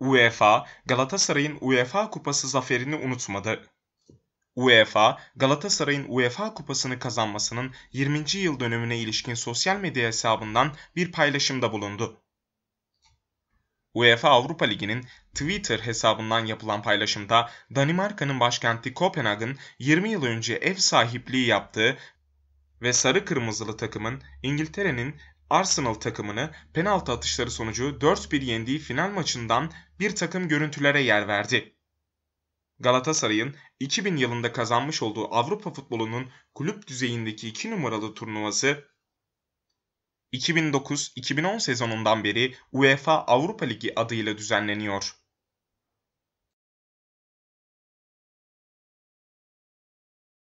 UEFA, Galatasaray'ın UEFA Kupası zaferini unutmadı. UEFA, Galatasaray'ın UEFA Kupası'nı kazanmasının 20. yıl dönümüne ilişkin sosyal medya hesabından bir paylaşımda bulundu. UEFA Avrupa Ligi'nin Twitter hesabından yapılan paylaşımda Danimarka'nın başkenti Kopenhag'ın 20 yıl önce ev sahipliği yaptığı ve sarı kırmızılı takımın İngiltere'nin Arsenal takımını penaltı atışları sonucu 4-1 yendiği final maçından bir takım görüntülere yer verdi. Galatasaray'ın 2000 yılında kazanmış olduğu Avrupa futbolunun kulüp düzeyindeki 2 numaralı turnuvası 2009-2010 sezonundan beri UEFA Avrupa Ligi adıyla düzenleniyor.